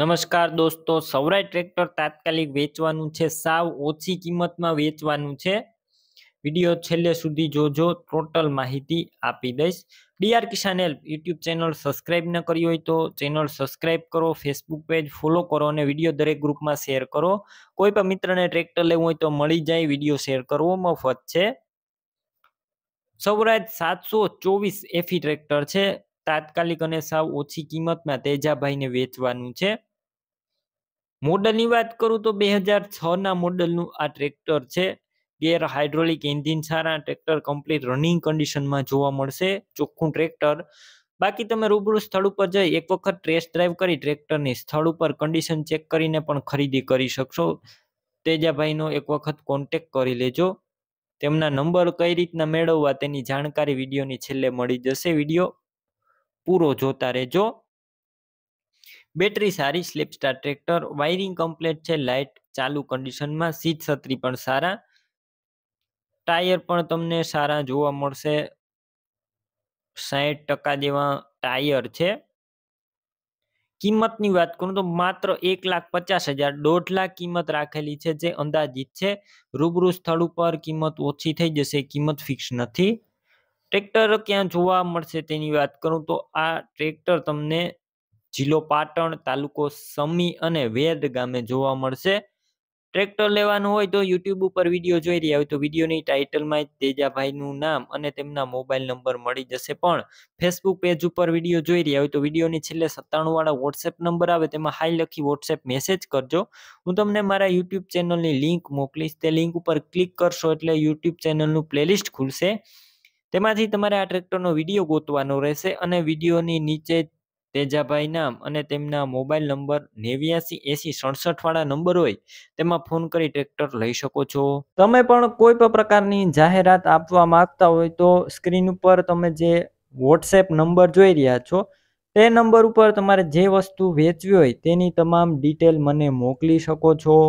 નમસ્કાર દોસ્તો સૌરાય ટ્રેક્ટર તાત્કાલિક વેચવાનું છે સાવ ઓછી કિંમતમાં વેચવાનું છે વિડીયો છેલ્લે સુધી જોજો ટોટલ માહિતી આપી દઈશ DR Kisan help YouTube channel subscribe ન કરી હોય તો ચેનલ સબસ્ક્રાઇબ કરો ફેસબુક પેજ ફોલો કરો અને વિડીયો દરેક ગ્રુપમાં શેર કરો કોઈ પણ મિત્રને ટ્રેક્ટર લેવું હોય તો મળી જાય વિડીયો શેર કરવો મફત છે સૌરાજ સાતસો ચોવીસ એફી ટ્રેક્ટર છે તાત્કાલિક અને સાવ ઓછી કિંમતમાં તેજાભાઈને વેચવાનું છે મોડલની વાત કરું તો બે હજાર છના મોડલનું આ ટ્રેક્ટર છે ગેર હાઇડ્રોલિક એન્જિન સારા ટ્રેક્ટર કમ્પ્લીટ રનિંગ કન્ડિશનમાં જોવા મળશે ચોખ્ખું ટ્રેક્ટર બાકી તમે રૂબરૂ સ્થળ ઉપર જઈ એક વખત ટ્રેસ ડ્રાઈવ કરી ટ્રેક્ટરની સ્થળ ઉપર કન્ડિશન ચેક કરીને પણ ખરીદી કરી શકશો તેજાભાઈનો એક વખત કોન્ટેક કરી લેજો તેમના નંબર કઈ રીતના મેળવવા તેની જાણકારી વિડીયોની છેલ્લે મળી જશે વિડીયો પૂરો જોતા રહેજો બેટરી સારી સ્લીપ સ્ટાર ટ્રેક્ટર વાયરિંગ કમ્પ્લીટ છે લાઇટ ચાલુ કન્ડિશનમાં સીટ છત્રી પણ સારા ટાયર પણ તમને સારા જોવા મળશે સાહીઠ ટકા જેવા ટાયર છે કિંમતની વાત કરું તો માત્ર એક લાખ પચાસ હજાર દોઢ લાખ કિંમત રાખેલી છે જે અંદાજિત છે રૂબરૂ સ્થળ ઉપર કિંમત ઓછી થઈ જશે કિંમત ફિક્સ નથી ટ્રેક્ટર ક્યાં જોવા મળશે તેની વાત કરું તો આ ટ્રેક્ટર તમને જિલ્લો પાટણ તાલુકો સમી અને વેદ ગામે જોવા મળશે ટ્રેક્ટર લેવાનું હોય તો યુટ્યુબ ઉપર વિડીયો જોઈ રહ્યા હોય તો વિડીયોની ટાઇટલમાં જ તેજાભાઈનું નામ અને તેમના મોબાઈલ નંબર મળી જશે પણ ફેસબુક પેજ ઉપર વિડીયો જોઈ રહ્યા હોય તો વિડીયોની છેલ્લે સત્તાણું વોટ્સએપ નંબર આવે તેમાં હાઈ લખી વોટ્સએપ મેસેજ કરજો હું તમને મારા યુટ્યુબ ચેનલની લિંક મોકલીશ તે લિંક ઉપર ક્લિક કરશો એટલે યુટ્યુબ ચેનલનું પ્લેલિસ્ટ ખુલશે તેમાંથી તમારે આ ટ્રેક્ટરનો વિડીયો ગોતવાનો રહેશે અને વિડીયોની નીચે તેજાભાઈ નામ અને તેમના મોબાઈલ નંબર નેવ્યાસી એસી સડસઠવાળા નંબર હોય તેમાં ફોન કરી ટ્રેક્ટર લઈ શકો છો તમે પણ કોઈ પણ પ્રકારની જાહેરાત આપવા માંગતા હોય તો સ્ક્રીન ઉપર તમે જે વોટ્સએપ નંબર જોઈ રહ્યા છો તે નંબર ઉપર તમારે જે વસ્તુ વેચવી હોય તેની તમામ ડિટેલ મને મોકલી શકો છો